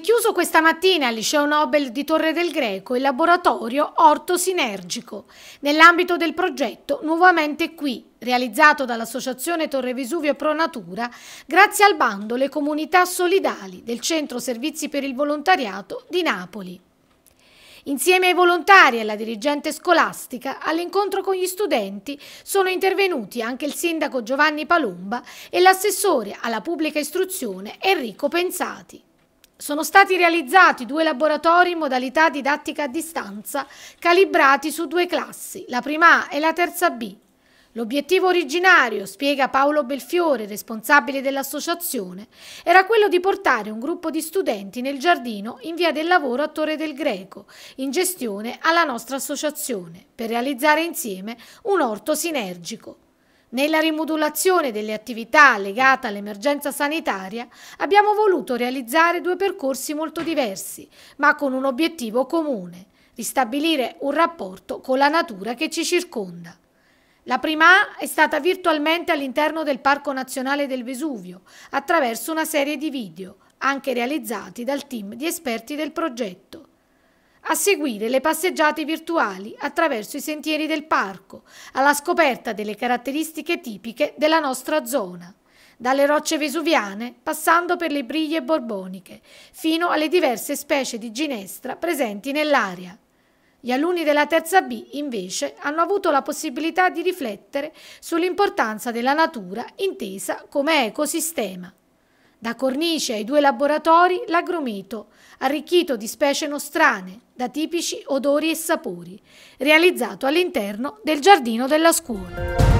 è chiuso questa mattina al Liceo Nobel di Torre del Greco il laboratorio Orto Sinergico, nell'ambito del progetto Nuovamente Qui, realizzato dall'Associazione Torre Vesuvio Pro Natura, grazie al bando Le Comunità Solidali del Centro Servizi per il Volontariato di Napoli. Insieme ai volontari e alla dirigente scolastica, all'incontro con gli studenti sono intervenuti anche il sindaco Giovanni Palumba e l'assessore alla pubblica istruzione Enrico Pensati. Sono stati realizzati due laboratori in modalità didattica a distanza calibrati su due classi, la prima A e la terza B. L'obiettivo originario, spiega Paolo Belfiore, responsabile dell'associazione, era quello di portare un gruppo di studenti nel giardino in via del lavoro a Torre del Greco, in gestione alla nostra associazione, per realizzare insieme un orto sinergico. Nella rimodulazione delle attività legate all'emergenza sanitaria abbiamo voluto realizzare due percorsi molto diversi, ma con un obiettivo comune, ristabilire un rapporto con la natura che ci circonda. La prima A è stata virtualmente all'interno del Parco Nazionale del Vesuvio, attraverso una serie di video, anche realizzati dal team di esperti del progetto a seguire le passeggiate virtuali attraverso i sentieri del parco, alla scoperta delle caratteristiche tipiche della nostra zona dalle rocce vesuviane, passando per le briglie borboniche, fino alle diverse specie di ginestra presenti nell'area. Gli alunni della terza B, invece, hanno avuto la possibilità di riflettere sull'importanza della natura intesa come ecosistema. Da cornice ai due laboratori l'agrometo, arricchito di specie nostrane, da tipici odori e sapori, realizzato all'interno del giardino della scuola.